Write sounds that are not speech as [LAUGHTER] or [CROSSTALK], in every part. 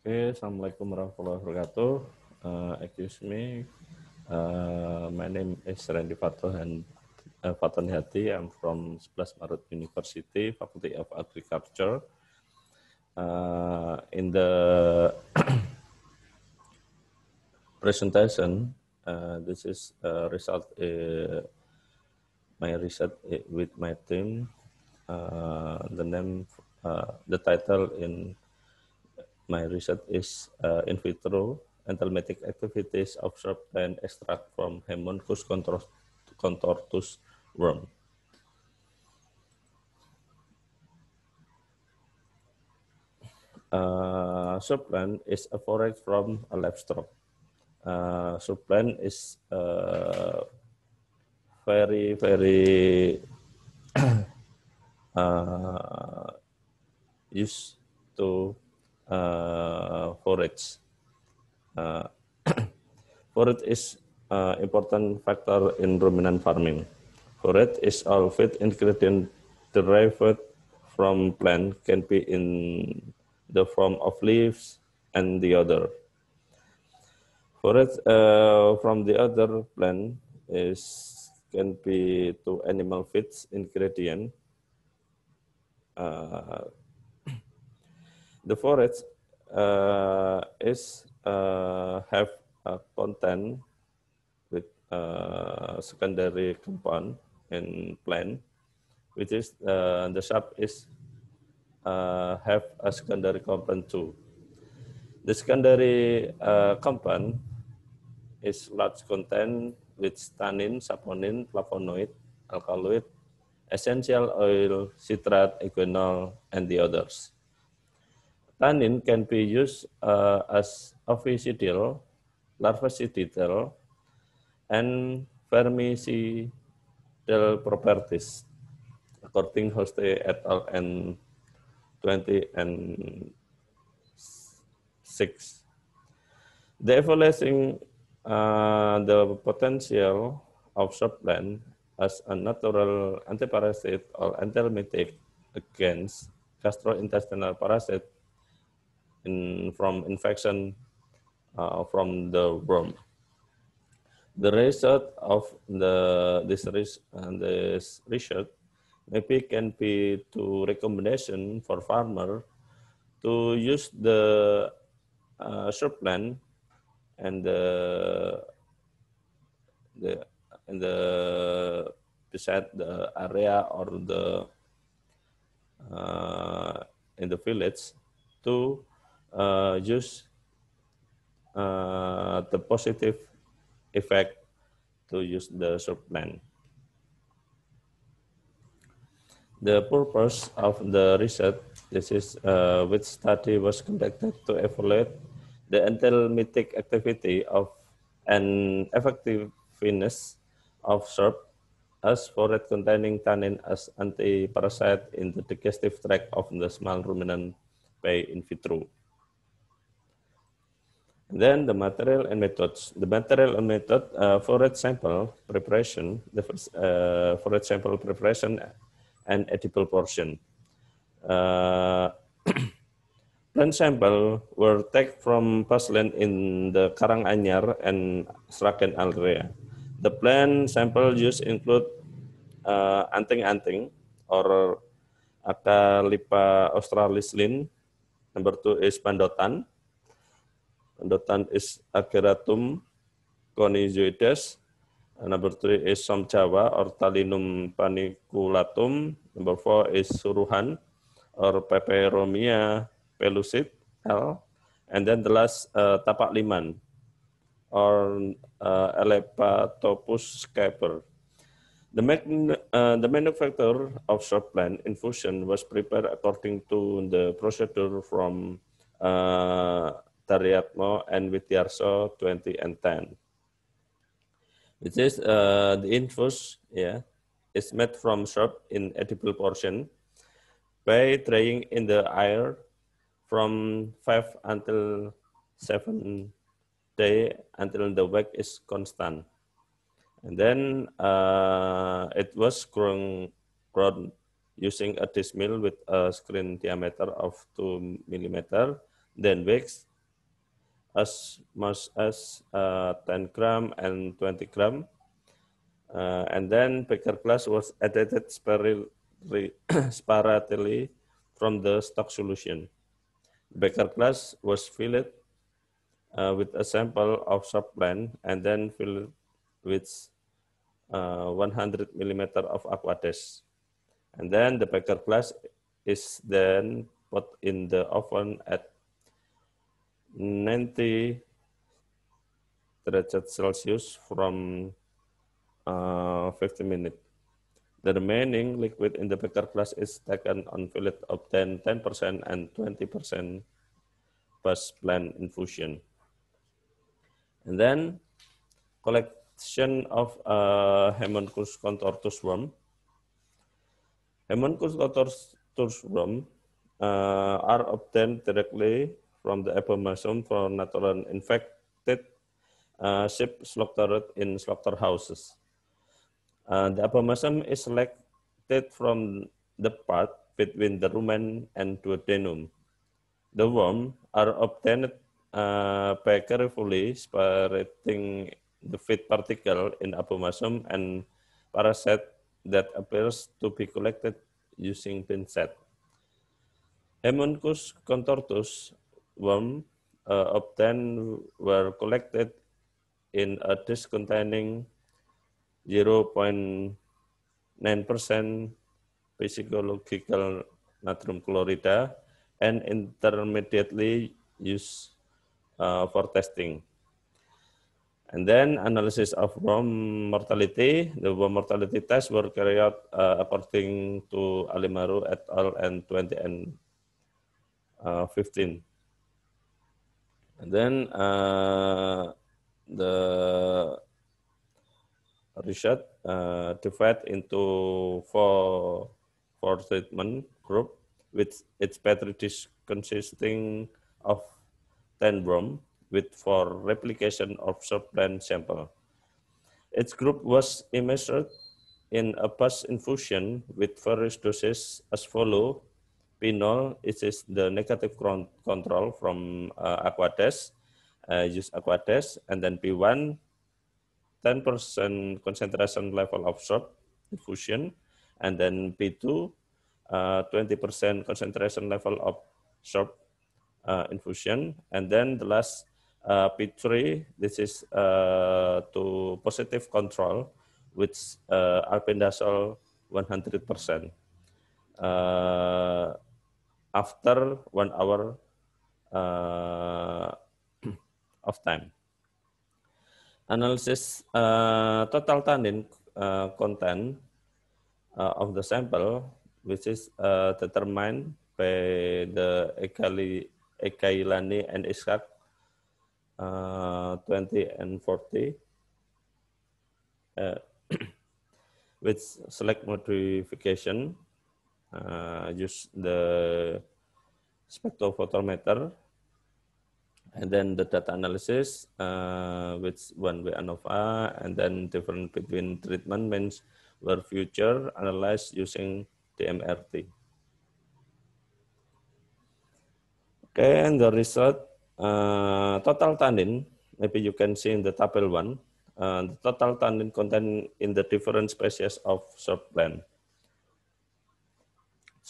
okay, Assalamualaikum warahmatullahi wabarakatuh. Uh, excuse me, uh, my name is Randy Fatohan uh, eh, Faton Hati. I'm from 11 Maret University, Faculty of Agriculture. Uh, in the [COUGHS] presentation, uh, this is a result uh, my research with my team. Uh, the name, uh, the title in My research is uh, in vitro entalmatic activities of sharp extract from Haemoncus contortus worm. Uh, is a forage from a lapstrop. Uh, is uh, very, very [COUGHS] uh, used to uh, forage. Uh, [CLEARS THROAT] forage is uh, important factor in ruminant farming. Forage is all feed ingredient derived from plant can be in the form of leaves and the other. Forage uh, from the other plant is can be to animal feeds ingredient uh, the forest uh, is uh, have a content with uh, secondary compound in plant, which is uh, the sap is uh, have a secondary compound too. The secondary uh, compound is large content with tannin, saponin, flavonoid, alkaloid, essential oil, citrate, equinol, and the others. Tannin can be used uh, as ovicidal, larvacidal, and vermicidal properties, according Hoste et al. and 20 and 6. The evaluating uh, the potential of subplant as a natural antiparasite or antilemitic against gastrointestinal parasite in, from infection uh, from the worm. The result of the, this, uh, this research maybe can be to recommendation for farmer to use the uh, plan and the, uh, the and the beside the area or the uh, in the village to uh, use uh, the positive effect to use the short plan. The purpose of the research, this is uh, which study was conducted to evaluate the anthelmintic activity of and effectiveness of SERP as for it containing tannin as anti-parasite in the digestive tract of the small ruminant by in vitro. Then the material and methods. The material and method, uh, forage sample preparation, the first, uh, sample preparation and edible portion. Uh, [CLEARS THROAT] plant sample were taken from grassland in the Karang Anyar and Sragen area. The plant sample used include uh, anting-anting or australis australislin. Number two is pandotan. Dotan is ageratum conizoides. Number three is som Jawa, or talinum paniculatum. Number four is suruhan or peperomia pelusit L. And then the last uh, tapak liman or uh, Elepatopus caper. The, uh, the manufacture of short plant infusion was prepared according to the procedure from uh, Taryatmo, and Wityarso 20 and 10. Which is uh, the infus, yeah, is made from shrub in edible portion by drying in the air from 5 until 7 day until the weight is constant. And then uh, it was grown, grown using a disc mill with a screen diameter of 2 millimeter, then waxed as much as uh, 10 gram and 20 gram. Uh, and then Baker class was added separately [COUGHS] from the stock solution. Baker class was filled uh, with a sample of subplant and then filled with uh, 100 millimeter of aquades. And then the Baker class is then put in the oven at 90 derajat Celsius from uh, 50 minutes. The remaining liquid in the beaker glass is taken on fillet of 10, 10% and 20% bus plant infusion. And then collection of uh, Hemoncus contortus worm. Hemoncus contortus worm uh, are obtained directly from the abomasum for natural infected uh, sheep slaughtered in slaughterhouses. Uh, the abomasum is selected from the part between the rumen and duodenum. The worms are obtained uh, by carefully separating the feed particle in abomasum and parasite that appears to be collected using pinset. Hemoncus contortus worm uh, obtained were collected in a dish containing 0.9% physiological natrium chloride and intermediately used uh, for testing. And then analysis of worm mortality. The worm mortality test were carried out uh, according to Alimaru et al. and 20 and uh, 15. And then uh, the Rishad uh, divided into four, four treatment group with its petri dish consisting of 10 worm with four replication of subplant sample. Its group was immersed in a pus infusion with various doses as follow P0, it is the negative control from uh, Aquades, uh, use Aquades, and then P1, 10% concentration level of short diffusion, and then P2, 20% uh, concentration level of short uh, infusion, and then the last uh, P3, this is uh, to positive control which uh, albendazole 100%. after one hour uh, of time. Analysis uh, total tannin uh, content uh, of the sample, which is uh, determined by the Ekailani and Ishak uh, 20 and 40, uh, [CLEARS THROAT] with select modification uh, eh, use the spectrophotometer and then the data analysis uh, with one way ANOVA and then different between treatment means were future analyzed using DMRT. Okay, and the result uh, total tannin, maybe you can see in the table one, uh, the total tannin content in the different species of short plant.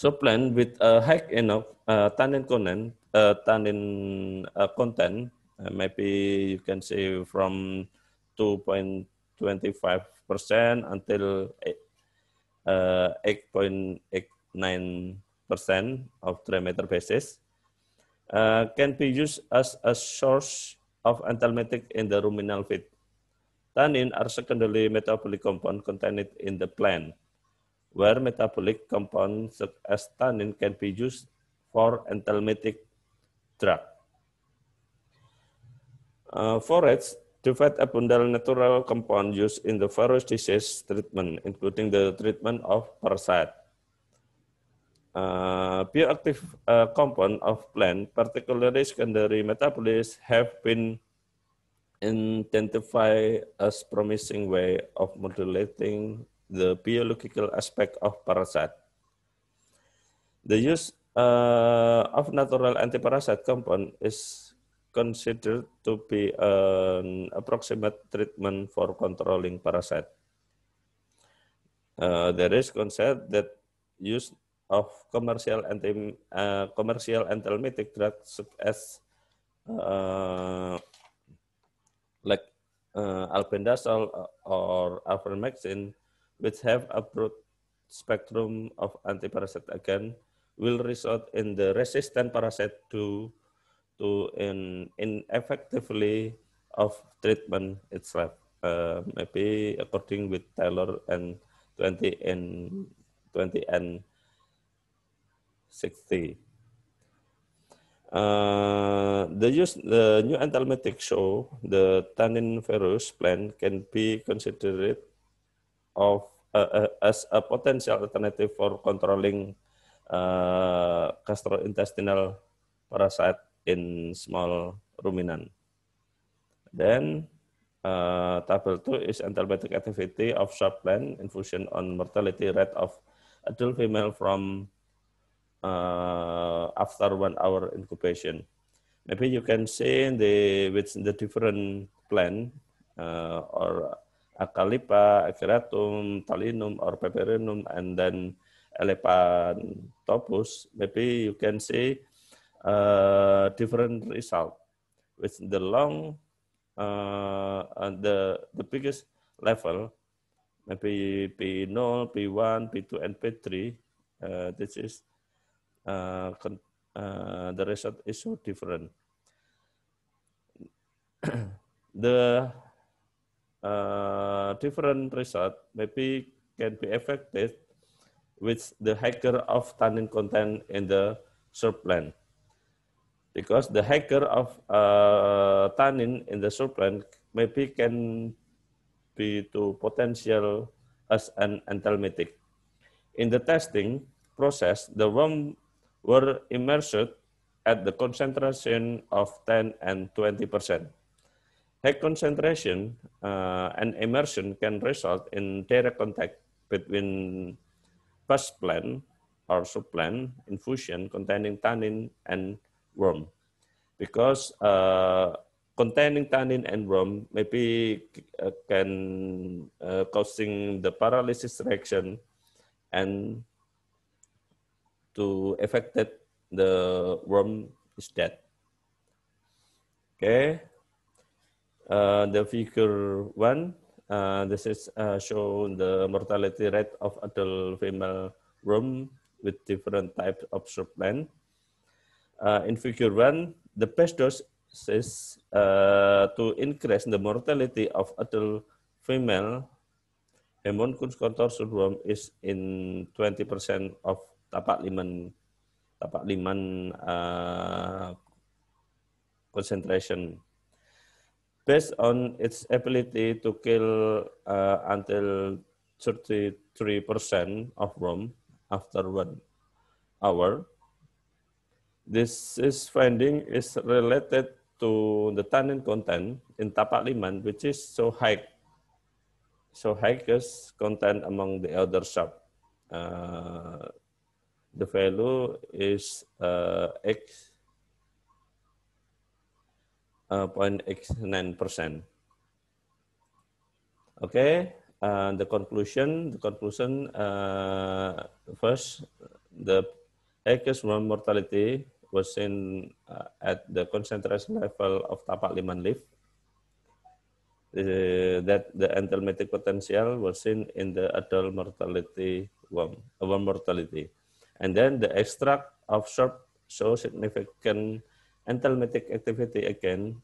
So plant with a high enough uh, tannin content, uh, tannin uh, content, uh, maybe you can say from 2.25% until 8.89% uh, of diameter basis, uh, can be used as a source of antalmetic in the ruminal feed. Tannin are secondary metabolic compound contained in the plant where metabolic compounds such as tannin can be used for antalmitic drug. Uh, forage, the fat abundant natural compound used in the various disease treatment, including the treatment of parasite. Uh, bioactive uh, compound of plant, particularly secondary metabolites, have been identified as promising way of modulating the biological aspect of parasite. The use uh, of natural antiparasite compound is considered to be an approximate treatment for controlling parasite. Uh, there is concern that use of commercial anti uh, commercial anthelmintic drugs such as uh, like uh, albendazole or, or avermectin which have a broad spectrum of antiparasite again, will result in the resistant parasite to, to in, ineffectively of treatment itself. Uh, maybe according with Taylor and 20 and 20 and 60. Uh, the, use, the new anthelmintic show the tannin virus plant can be considered of uh, as a potential alternative for controlling uh, gastrointestinal parasite in small ruminant. Then uh, table 2 is antibiotic activity of sharp plant infusion on mortality rate of adult female from uh, after one hour incubation. Maybe you can see the with the different plant uh, or akalipa, akiratum, talinum, or peperinum, and then elephantopus, maybe you can see uh, different result. With the long, uh, the, the biggest level, maybe P0, P1, P2, and P3, uh, this is uh, uh, the result is so different. [CLEARS THROAT] the Uh, different result maybe can be affected with the hacker of tannin content in the surplant. Because the hacker of uh, tannin in the surplant maybe can be to potential as an antalmitic. In the testing process, the worm were immersed at the concentration of 10 and 20 percent. High concentration uh, and immersion can result in direct contact between first plant or supplant infusion containing tannin and worm because uh, containing tannin and worm maybe uh, can uh, causing the paralysis reaction and to affected the worm is dead. Okay, uh, the figure one, uh, this is uh, shown the mortality rate of adult female worm with different types of surplant. in figure one, the best dose is to increase the mortality of adult female Hemon Kunstkotor Sudwam is in 20% of tapak liman tapak liman uh, concentration based on its ability to kill uh, until 33% of worm after one hour. This is finding is related to the tannin content in tapak liman, which is so high. So highest content among the elder shop, Uh, the value is uh, X uh, 0.89%. Okay, uh, the conclusion, the conclusion uh, first, the excess mortality was seen uh, at the concentration level of tapak liman leaf. Uh, that the entalmatic potential was seen in the adult mortality worm, worm mortality. And then the extract of short show significant enthalmatic activity again,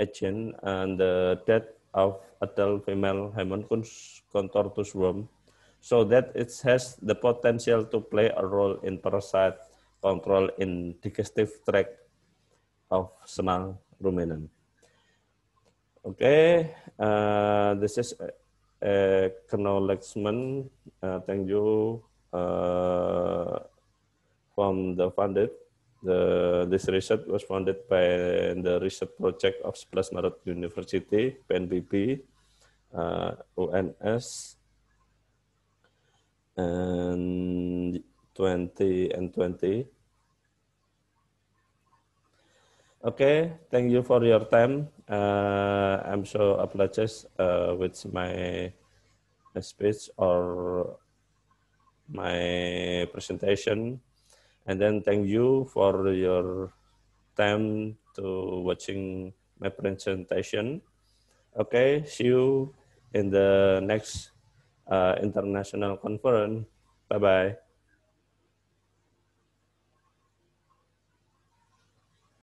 agent and the death of adult female hammond contortus worm so that it has the potential to play a role in parasite control in digestive tract of small ruminant. Okay, uh, this is uh, acknowledgement. Uh, thank you uh, from the funded. The, this research was funded by the research project of 11 Maret University, PNBP, uh, UNS, and 20 and 20. Okay, thank you for your time. Uh, I'm so apologize uh, with my speech or my presentation. And then thank you for your time to watching my presentation. Okay, see you in the next uh, international conference. Bye-bye.